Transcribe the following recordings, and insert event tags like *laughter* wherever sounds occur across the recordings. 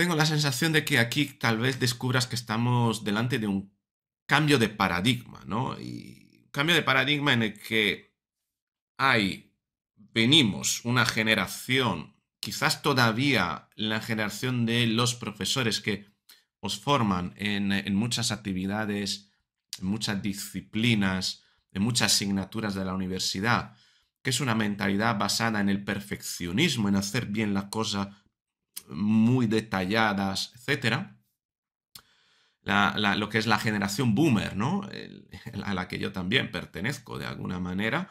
Tengo la sensación de que aquí tal vez descubras que estamos delante de un cambio de paradigma, ¿no? Y cambio de paradigma en el que hay, venimos una generación, quizás todavía la generación de los profesores que os forman en, en muchas actividades, en muchas disciplinas, en muchas asignaturas de la universidad, que es una mentalidad basada en el perfeccionismo, en hacer bien la cosa muy detalladas, etcétera, lo que es la generación boomer, ¿no? *laughs* a la que yo también pertenezco de alguna manera,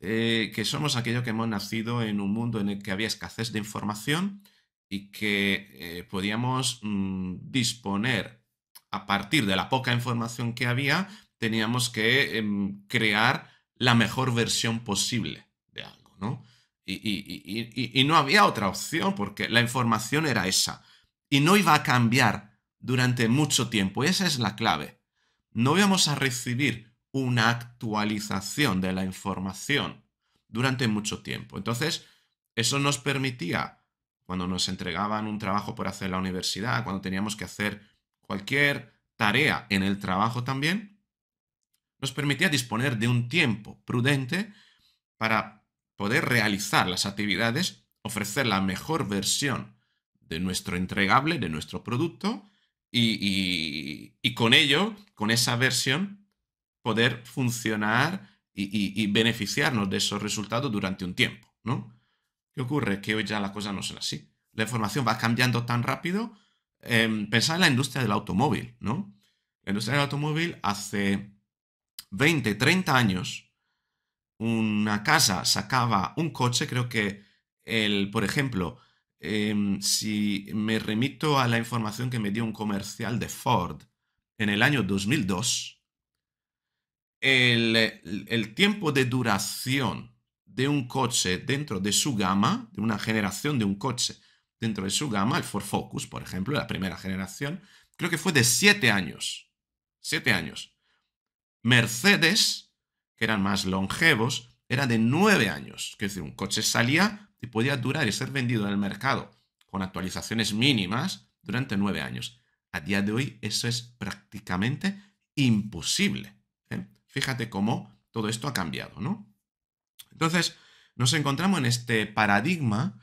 eh, que somos aquellos que hemos nacido en un mundo en el que había escasez de información y que eh, podíamos mm, disponer a partir de la poca información que había, teníamos que em, crear la mejor versión posible de algo, ¿no? Y, no había otra opción porque la información era esa. Y no iba a cambiar durante mucho tiempo. esa es la clave. No íbamos a recibir una actualización de la información durante mucho tiempo. Entonces, eso nos permitía, cuando nos entregaban un trabajo por hacer en la universidad, cuando teníamos que hacer cualquier tarea en el trabajo también, nos permitía disponer de un tiempo prudente para poder realizar las actividades, ofrecer la mejor versión de nuestro entregable, de nuestro producto, y, con ello, con esa versión, poder funcionar y, beneficiarnos de esos resultados durante un tiempo, ¿no? ¿Qué ocurre? Que hoy ya la cosa no son así. La información va cambiando tan rápido. Em, pensad en la industria del automóvil, ¿no? La industria del automóvil hace 20, 30 años una casa sacaba un coche, creo que el, por ejemplo, em, si me remito a la información que me dio un comercial de Ford en el año 2002, el, tiempo de duración de un coche dentro de su gama, de una generación de un coche dentro de su gama, el Ford Focus, por ejemplo, la primera generación, creo que fue de siete años. siete años. Mercedes que eran más longevos, era de nueve años. Es decir, un coche salía y podía durar y ser vendido en el mercado con actualizaciones mínimas durante nueve años. A día de hoy eso es prácticamente imposible. ¿eh? Fíjate cómo todo esto ha cambiado, ¿no? Entonces, nos encontramos en este paradigma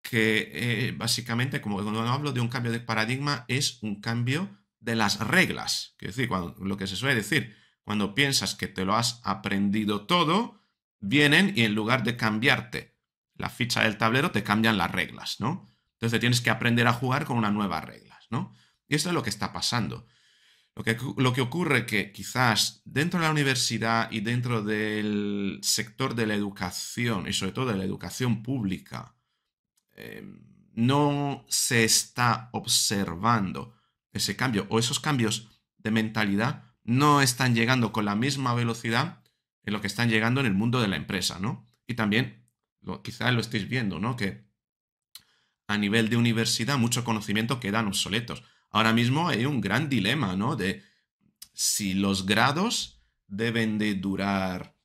que eh, básicamente, como cuando hablo de un cambio de paradigma, es un cambio de las reglas. Es decir, lo que se suele decir, cuando piensas que te lo has aprendido todo, vienen y en lugar de cambiarte la ficha del tablero, te cambian las reglas, ¿no? Entonces tienes que aprender a jugar con unas nuevas reglas, ¿no? Y esto es lo que está pasando. Lo que, lo que ocurre que quizás dentro de la universidad y dentro del sector de la educación, y sobre todo de la educación pública, em, no se está observando ese cambio o esos cambios de mentalidad no están llegando con la misma velocidad en lo que están llegando en el mundo de la empresa, ¿no? Y también, quizás lo estéis viendo, ¿no? Que a nivel de universidad mucho conocimiento quedan obsoletos. Ahora mismo hay un gran dilema, ¿no? De si los grados deben de durar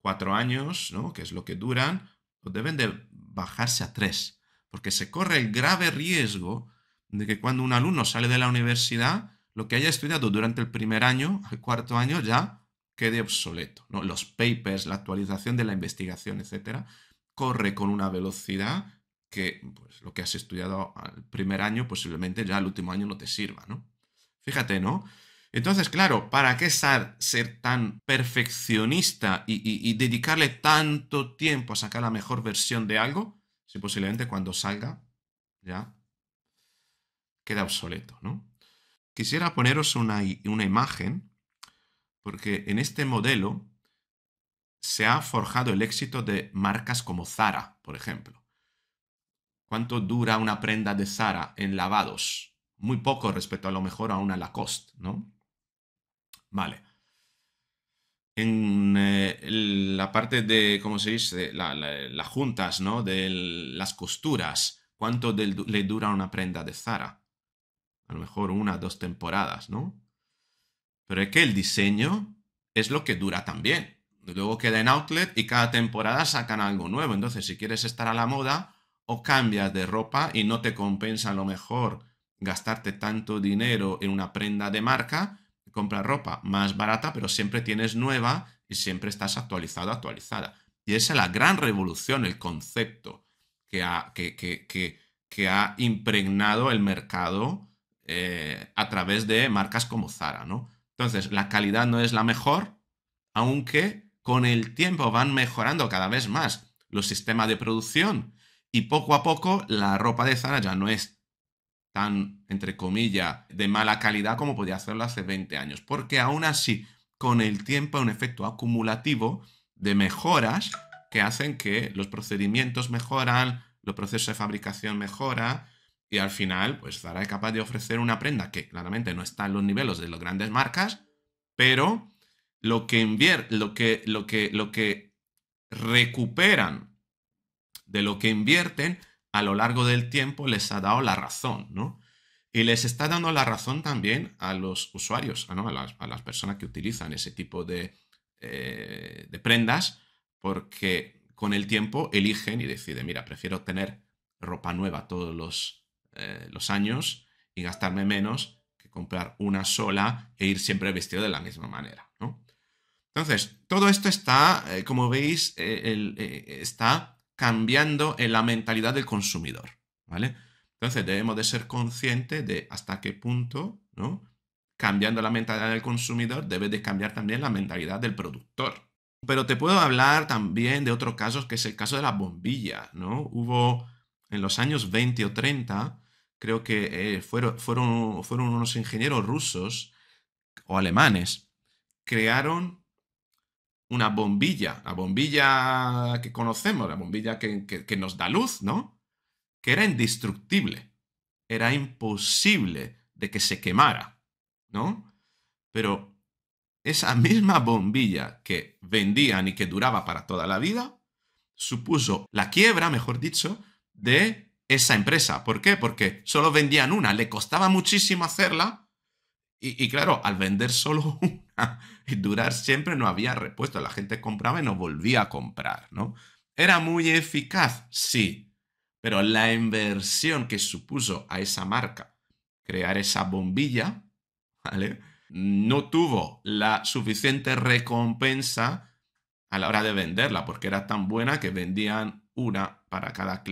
cuatro años, ¿no? Que es lo que duran, o deben de bajarse a tres. Porque se corre el grave riesgo de que cuando un alumno sale de la universidad lo que haya estudiado durante el primer año el cuarto año ya quede obsoleto. ¿no? Los papers, la actualización de la investigación, etcétera, corre con una velocidad que pues, lo que has estudiado al primer año posiblemente ya al último año no te sirva, ¿no? Fíjate, ¿no? Entonces, claro, ¿para qué ser, tan perfeccionista y, dedicarle tanto tiempo a sacar la mejor versión de algo si posiblemente cuando salga ya queda obsoleto, ¿no? Quisiera poneros una, imagen, porque en este modelo se ha forjado el éxito de marcas como Zara, por ejemplo. ¿Cuánto dura una prenda de Zara en lavados? Muy poco respecto a lo mejor a una Lacoste, ¿no? Vale. En eh, la parte de, ¿cómo se dice? las juntas, ¿no? De las costuras. ¿Cuánto le dura una prenda de Zara? a lo mejor una, dos temporadas, ¿no? Pero es que el diseño es lo que dura también. Luego queda en outlet y cada temporada sacan algo nuevo. Entonces, si quieres estar a la moda, o cambias de ropa y no te compensa a lo mejor gastarte tanto dinero en una prenda de marca, compras ropa más barata, pero siempre tienes nueva y siempre estás actualizado, actualizada. Y esa es la gran revolución, el concepto que ha impregnado el mercado eh, a través de marcas como Zara, ¿no? Entonces, la calidad no es la mejor, aunque con el tiempo van mejorando cada vez más los sistemas de producción y poco a poco la ropa de Zara ya no es tan, entre comillas, de mala calidad como podía hacerlo hace 20 años, porque aún así, con el tiempo hay un efecto acumulativo de mejoras que hacen que los procedimientos mejoran, los procesos de fabricación mejora, y al final, pues Zara es capaz de ofrecer una prenda que claramente no está en los niveles de las grandes marcas, pero lo que lo que, lo que, lo que recuperan de lo que invierten a lo largo del tiempo les ha dado la razón, ¿no? Y les está dando la razón también a los usuarios, a, las, personas que utilizan ese tipo de, eh, de prendas, porque con el tiempo eligen y deciden, mira, prefiero tener ropa nueva todos los eh, los años y gastarme menos que comprar una sola e ir siempre vestido de la misma manera, ¿no? Entonces, todo esto está, eh, como veis, eh, está cambiando en la mentalidad del consumidor, ¿vale? Entonces debemos de ser conscientes de hasta qué punto, ¿no? Cambiando la mentalidad del consumidor, debes de cambiar también la mentalidad del productor. Pero te puedo hablar también de otro caso, que es el caso de la bombillas, ¿no? Hubo en los años 20 o 30 creo que eh, fueron, fueron, fueron unos ingenieros rusos o alemanes, crearon una bombilla, la bombilla que conocemos, la bombilla que, que nos da luz, ¿no? Que era indestructible, era imposible de que se quemara, ¿no? Pero esa misma bombilla que vendían y que duraba para toda la vida, supuso la quiebra, mejor dicho, de esa empresa. ¿Por qué? Porque solo vendían una, le costaba muchísimo hacerla. Y, claro, al vender solo *laughs* una y durar siempre no había repuesto. La gente compraba y no volvía a comprar, ¿no? ¿Era muy eficaz? Sí. Pero la inversión que supuso a esa marca crear esa bombilla, ¿vale? No tuvo la suficiente recompensa a la hora de venderla, porque era tan buena que vendían una para cada,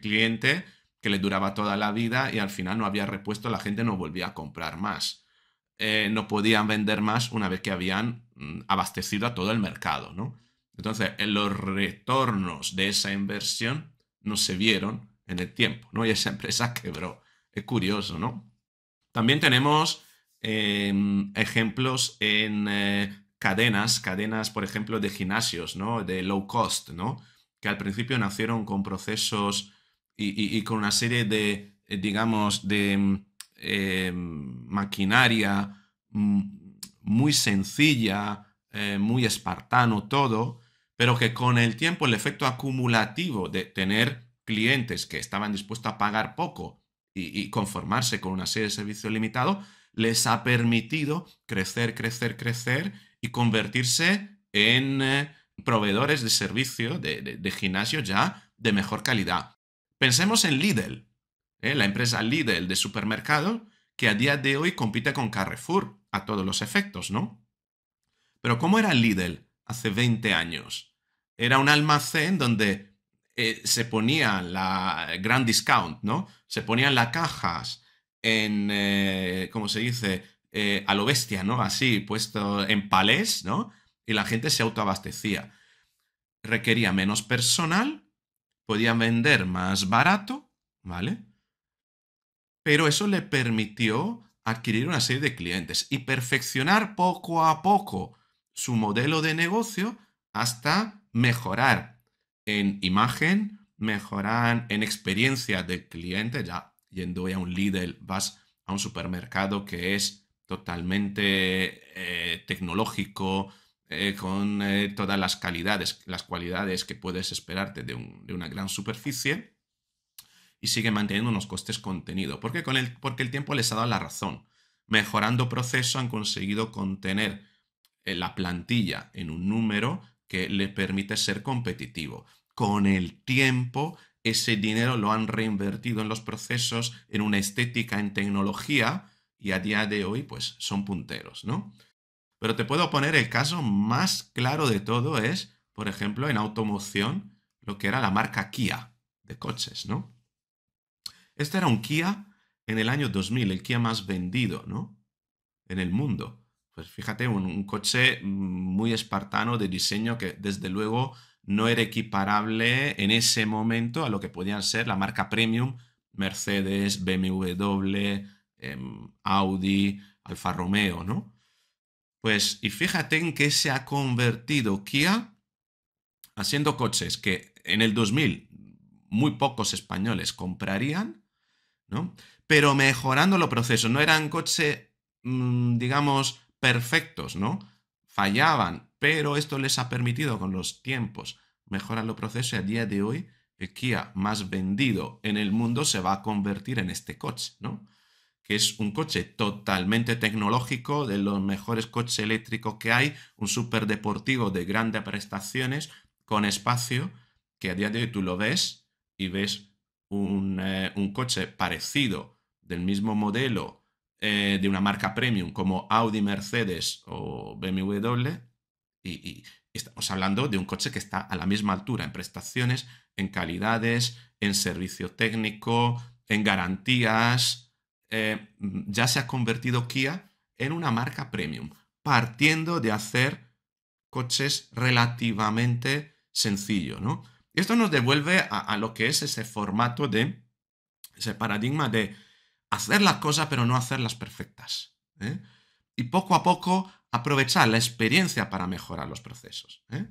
cliente que le duraba toda la vida y al final no había repuesto, la gente no volvía a comprar más. Eh, no podían vender más una vez que habían mm, abastecido a todo el mercado, ¿no? Entonces, eh, los retornos de esa inversión no se vieron en el tiempo, ¿no? Y esa empresa *laughs* quebró. Es curioso, ¿no? También tenemos em, ejemplos en eh, cadenas, cadenas, por ejemplo, de gimnasios, ¿no? De low cost, ¿no? que al principio nacieron con procesos y, con una serie de, eh, digamos, de mm, eh, maquinaria mm, muy sencilla, eh, muy espartano todo, pero que con el tiempo el efecto acumulativo de tener clientes que estaban dispuestos a pagar poco y, conformarse con una serie de servicios limitados, les ha permitido crecer, crecer, crecer y convertirse en proveedores de servicio de, gimnasio ya de mejor calidad. Pensemos en Lidl, ¿eh? la empresa Lidl de supermercado que a día de hoy compite con Carrefour a todos los efectos, ¿no? Pero ¿cómo era Lidl hace 20 años? Era un almacén donde eh, se ponía la gran discount, ¿no? Se ponían las cajas en, eh, ¿cómo se dice? a lo bestia, ¿no? Así, puesto en palés, ¿no? y la gente se autoabastecía. Requería menos personal, podía vender más barato, ¿vale? Pero eso le permitió adquirir una serie de clientes y perfeccionar poco a poco su modelo de negocio hasta mejorar en imagen, mejorar en experiencia del cliente. Ya yendo a un líder vas a un supermercado que es totalmente eh, tecnológico, eh, con eh, todas las calidades, las cualidades que puedes esperarte de, una gran superficie y sigue manteniendo unos costes contenidos. ¿Por qué? Con porque el tiempo les ha dado la razón. Mejorando proceso han conseguido contener eh, la plantilla en un número que le permite ser competitivo. Con el tiempo, ese dinero lo han reinvertido en los procesos, en una estética, en tecnología, y a día de hoy, pues son punteros, ¿no? Pero te puedo poner el caso más claro de todo es, por ejemplo, en automoción, lo que era la marca Kia de coches, ¿no? Este era un Kia en el año 2000, el Kia más vendido, ¿no? En el mundo. Pues fíjate, un, coche mm, muy espartano de diseño que desde luego no era equiparable en ese momento a lo que podían ser la marca premium Mercedes, BMW, em, Audi, Alfa Romeo, ¿no? Pues, y fíjate en qué se ha convertido Kia haciendo coches que en el 2000 muy pocos españoles comprarían, ¿no? Pero mejorando los procesos, no eran coches, mm, digamos, perfectos, ¿no? Fallaban, pero esto les ha permitido con los tiempos mejorar los procesos y a día de hoy el eh, Kia más vendido en el mundo se va a convertir en este coche, ¿no? que es un coche totalmente tecnológico, de los mejores coches eléctricos que hay, un deportivo de grandes prestaciones, con espacio, que a día de hoy tú lo ves y ves un, eh, coche parecido, del mismo modelo, eh, de una marca premium como Audi, Mercedes o BMW, y, y estamos hablando de un coche que está a la misma altura en prestaciones, en calidades, en servicio técnico, en garantías, eh, ya se ha convertido Kia en una marca premium, partiendo de hacer coches relativamente sencillos, Esto nos devuelve a, lo que es ese formato de, ese paradigma de hacer las cosas pero no hacerlas perfectas. ¿eh? Y poco a poco aprovechar la experiencia para mejorar los procesos. ¿eh?